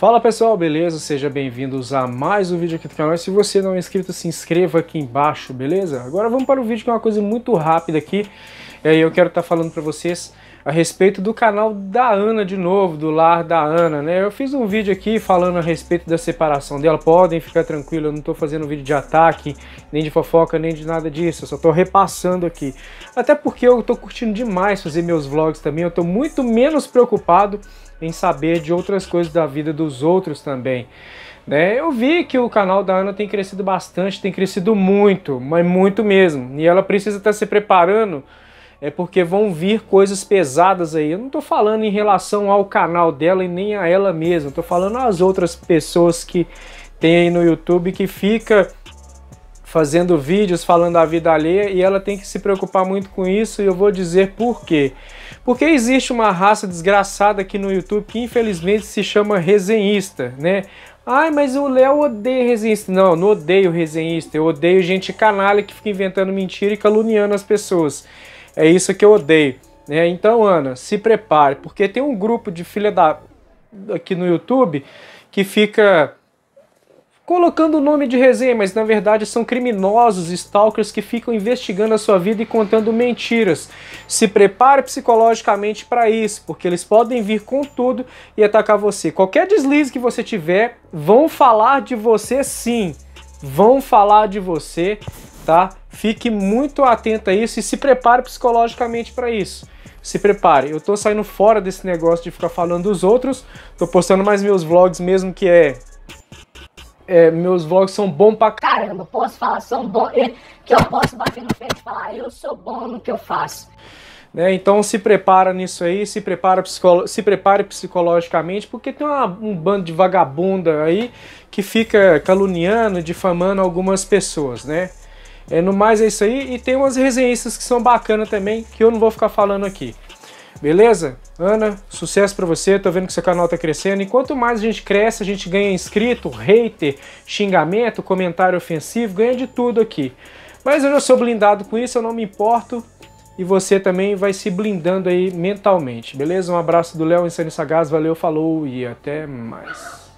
Fala pessoal, beleza? Sejam bem-vindos a mais um vídeo aqui do canal. se você não é inscrito, se inscreva aqui embaixo, beleza? Agora vamos para o vídeo que é uma coisa muito rápida aqui e aí eu quero estar tá falando para vocês a respeito do canal da Ana de novo, do lar da Ana, né? Eu fiz um vídeo aqui falando a respeito da separação dela. Podem ficar tranquilo, eu não estou fazendo vídeo de ataque, nem de fofoca, nem de nada disso. Eu só estou repassando aqui. Até porque eu estou curtindo demais fazer meus vlogs também. Eu estou muito menos preocupado em saber de outras coisas da vida dos outros também. Né? Eu vi que o canal da Ana tem crescido bastante, tem crescido muito, mas muito mesmo. E ela precisa estar tá se preparando é porque vão vir coisas pesadas aí. Eu não estou falando em relação ao canal dela e nem a ela mesma, estou falando às outras pessoas que tem aí no YouTube que fica fazendo vídeos falando da vida alheia e ela tem que se preocupar muito com isso e eu vou dizer por quê. Porque existe uma raça desgraçada aqui no YouTube que infelizmente se chama resenhista, né? Ai, mas o Léo odeia resenhista. Não, não odeio resenhista. Eu odeio gente canalha que fica inventando mentira e caluniando as pessoas. É isso que eu odeio. Né? então, Ana, se prepare, porque tem um grupo de filha da. aqui no YouTube que fica colocando o nome de resenha, mas na verdade são criminosos, stalkers que ficam investigando a sua vida e contando mentiras. Se prepare psicologicamente para isso, porque eles podem vir com tudo e atacar você. Qualquer deslize que você tiver, vão falar de você sim. Vão falar de você tá? Fique muito atento a isso e se prepare psicologicamente para isso. Se prepare. Eu tô saindo fora desse negócio de ficar falando dos outros, tô postando mais meus vlogs mesmo que é é, meus vlogs são bons pra caramba, posso falar, são bons, que eu posso bater no peito e falar, ah, eu sou bom no que eu faço. Né? Então se prepara nisso aí, se prepara psicolo se prepare psicologicamente, porque tem uma, um bando de vagabunda aí que fica caluniando, difamando algumas pessoas, né? É, no mais é isso aí. E tem umas resenhistas que são bacanas também, que eu não vou ficar falando aqui. Beleza? Ana, sucesso para você. Tô vendo que seu canal tá crescendo. E quanto mais a gente cresce, a gente ganha inscrito, hater, xingamento, comentário ofensivo, ganha de tudo aqui. Mas eu já sou blindado com isso, eu não me importo. E você também vai se blindando aí mentalmente, beleza? Um abraço do Léo Insano Sagaz, valeu, falou e até mais.